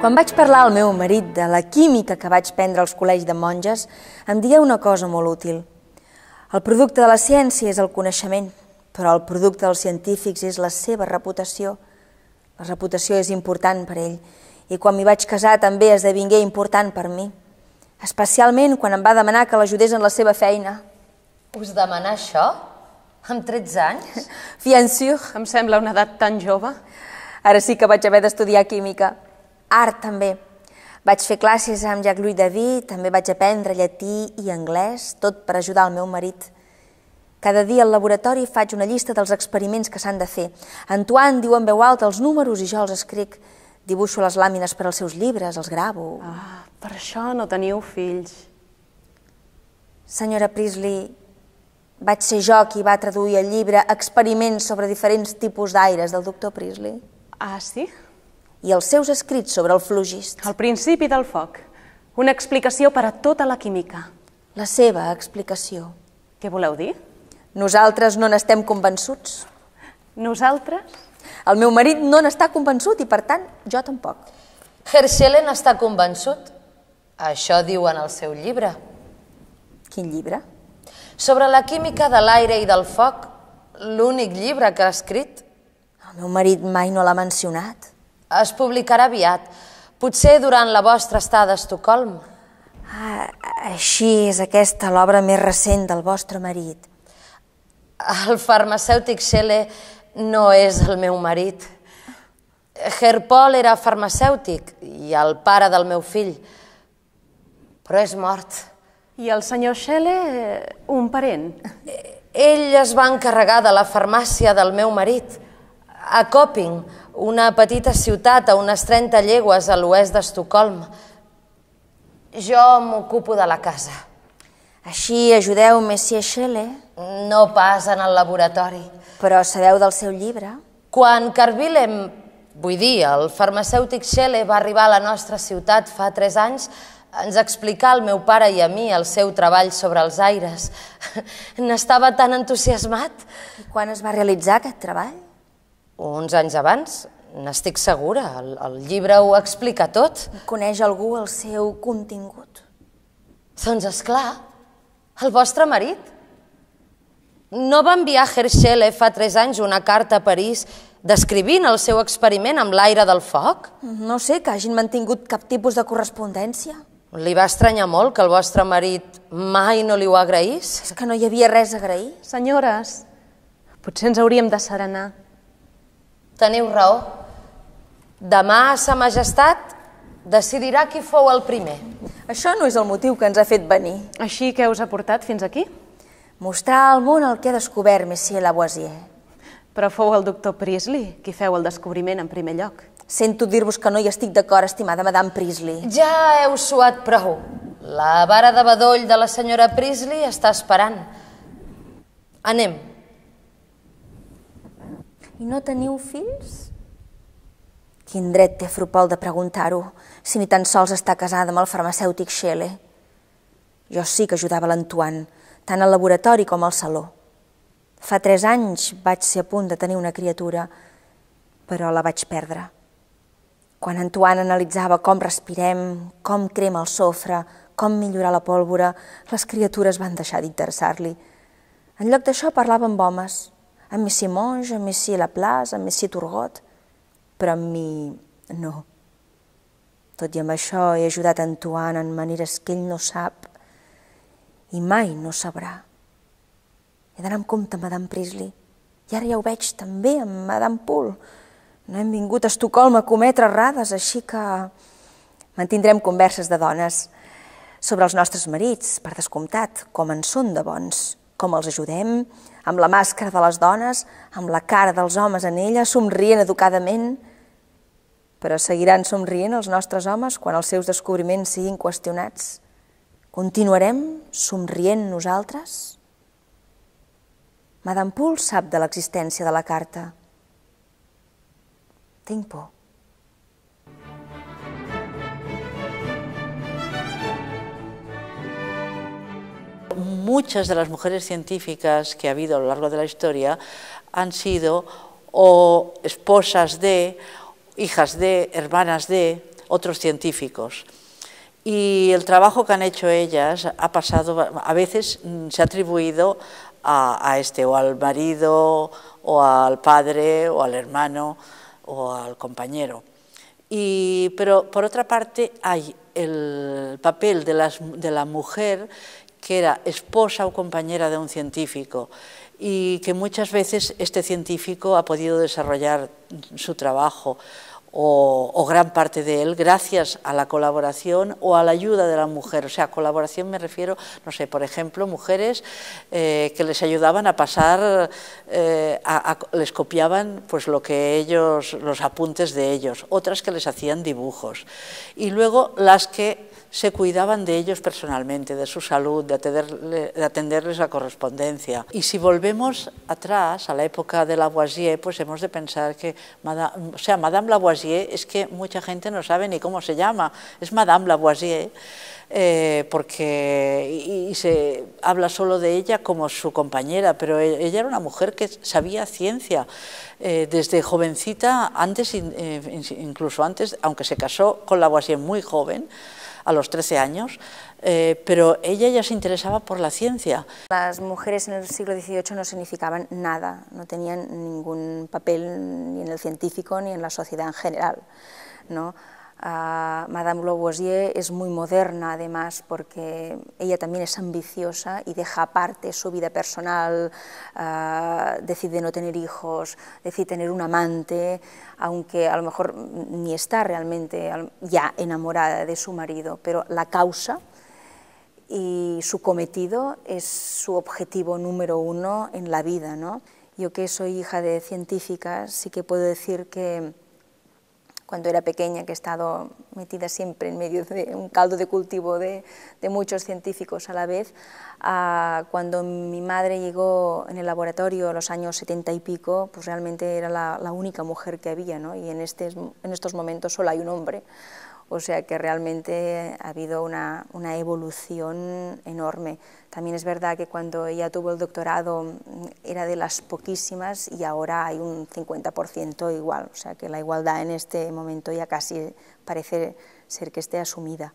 Quan vaig parlar al meu marit de la química que vaig prendre als col·legis de monges, em dia una cosa molt útil. El producte de la ciència és el coneixement, però el producte dels científics és la seva reputació. La reputació és important per ell, i quan m'hi vaig casar també esdevingué important per mi, especialment quan em va demanar que l'ajudés en la seva feina. Us demanar això? Amb 13 anys? Fiançur. Em sembla una edat tan jove. Ara sí que vaig haver d'estudiar química. Art també. Vaig fer classes amb Jacques-Louis David, també vaig aprendre llatí i anglès, tot per ajudar el meu marit. Cada dia al laboratori faig una llista dels experiments que s'han de fer. Antoine diu en veu alta els números i jo els escric. Dibuixo les làmines per als seus llibres, els gravo... Ah, per això no teniu fills. Senyora Prisley, vaig ser jo qui va traduir el llibre Experiments sobre diferents tipus d'aires del doctor Prisley. Ah, sí? i els seus escrits sobre el flogist. El principi del foc. Una explicació per a tota la química. La seva explicació. Què voleu dir? Nosaltres no n'estem convençuts. Nosaltres? El meu marit no n'està convençut i, per tant, jo tampoc. Herschel està convençut. Això diu en el seu llibre. Quin llibre? Sobre la química de l'aire i del foc, l'únic llibre que ha escrit. El meu marit mai no l'ha mencionat. Es publicarà aviat, potser durant la vostra estada a Estocolm. Ah, així és aquesta l'obra més recent del vostre marit. El farmacèutic Schelle no és el meu marit. Herr Paul era farmacèutic i el pare del meu fill, però és mort. I el senyor Schelle, un parent? Ell es va encarregar de la farmàcia del meu marit, a Coping, una petita ciutat a unes 30 llegües a l'oest d'Estocolm. Jo m'ocupo de la casa. Així ajudeu Messier Schelle? No pas en el laboratori. Però sabeu del seu llibre? Quan Carvillem, vull dir, el farmacèutic Schelle va arribar a la nostra ciutat fa tres anys, ens explicà al meu pare i a mi el seu treball sobre els aires. N'estava tan entusiasmat. I quan es va realitzar aquest treball? uns anys abans, n'estic segura, el, el llibre ho explica tot. Coneix algú el seu contingut? Doncs és clar, el vostre marit. No va enviar Herschel fa tres anys una carta a París descrivint el seu experiment amb l'aire del foc? No sé que hagin mantingut cap tipus de correspondència. Li va estranyar molt que el vostre marit mai no li ho agraís? És que no hi havia res a agrair. Senyores, potser ens hauríem de serenar. Teniu raó. Demà sa majestat decidirà qui fou el primer. Això no és el motiu que ens ha fet venir. Així que us ha portat fins aquí? Mostrar al món el que ha descobert Monsieur Lavoisier. Però fou el doctor Prisley qui feu el descobriment en primer lloc. Sento dir-vos que no hi estic d'acord, estimada Madame Prisley. Ja heu suat prou. La vara de bedoll de la senyora Prisley està esperant. Anem i no teniu fills? Quin dret té Frupol de preguntar-ho, si ni tan sols està casada amb el farmacèutic Scheele? Jo sí que ajudava l'Antoine, tant al laboratori com al saló. Fa tres anys vaig ser a punt de tenir una criatura, però la vaig perdre. Quan Antoine analitzava com respirem, com crema el sofre, com millorar la pólvora, les criatures van deixar d'interessar-li. En lloc d'això parlava amb homes, a Messi Monge, a Messi Laplace, a Messi Turgot, però a mi no. Tot i amb això he ajudat Antoine en maneres que ell no sap i mai no sabrà. He d'anar amb compte amb Madame Prisley. I ara ja ho veig també amb Madame Poole. No hem vingut a Estocolm a cometre errades, així que mantindrem converses de dones sobre els nostres marits, per descomptat, com en són de bons com els ajudem, amb la màscara de les dones, amb la cara dels homes en ella, somrient educadament, però seguiran somrient els nostres homes quan els seus descobriments siguin qüestionats? Continuarem somrient nosaltres? Madame Poole sap de l'existència de la carta. Tinc por. Muchas de las mujeres científicas que ha habido a lo largo de la historia han sido o esposas de, hijas de, hermanas de otros científicos. Y el trabajo que han hecho ellas ha pasado, a veces mm, se ha atribuido a, este, o al marido, o al padre, o al hermano, o al compañero. pero por otra parte hay el papel de, la mujer que era esposa o compañera de un científico y que muchas veces este científico ha podido desarrollar su trabajo o, gran parte de él gracias a la colaboración o a la ayuda de la mujer. O sea, colaboración me refiero, no sé, por ejemplo, mujeres eh, que les ayudaban a pasar, eh, les copiaban pues lo que ellos, los apuntes de ellos, otras que les hacían dibujos. Y luego las que se cuidaban de ellos personalmente, de su salud, de, atenderles la correspondencia. Y si volvemos atrás, a la época de Lavoisier, pues hemos de pensar que, Madame, o sea, Madame Lavoisier es que mucha gente no sabe ni cómo se llama, es Madame Lavoisier, eh, porque y, se habla solo de ella como su compañera, pero e, ella era una mujer que sabía ciencia eh, desde jovencita, antes, eh, incluso antes, aunque se casó con Lavoisier muy joven, a los 13 años, eh, pero ella ya se interesaba por la ciencia. Las mujeres en el siglo XVIII no significaban nada, no tenían ningún papel ni en el científico ni en la sociedad en general. ¿no? Madame Lavoisier es muy moderna además porque ella también es ambiciosa y deja aparte su vida personal, ah, decide no tener hijos, decide tener un amante, aunque a lo mejor ni está realmente ya enamorada de su marido, pero la causa y su cometido es su objetivo número uno en la vida. ¿no? Yo que soy hija de científicas sí que puedo decir que cuando era pequeña, que he estado metida siempre en medio de un caldo de cultivo de, muchos científicos a la vez, cuando mi madre llegó en el laboratorio a los años setenta y pico, pues realmente era la, única mujer que había, ¿no? y en, en estos momentos solo hay un hombre o sea que realmente ha habido una, evolución enorme. También es verdad que cuando ella tuvo el doctorado mm, era de las poquísimas y ahora hay un 50% igual, o sea que la igualdad en este momento ya casi parece ser que esté asumida.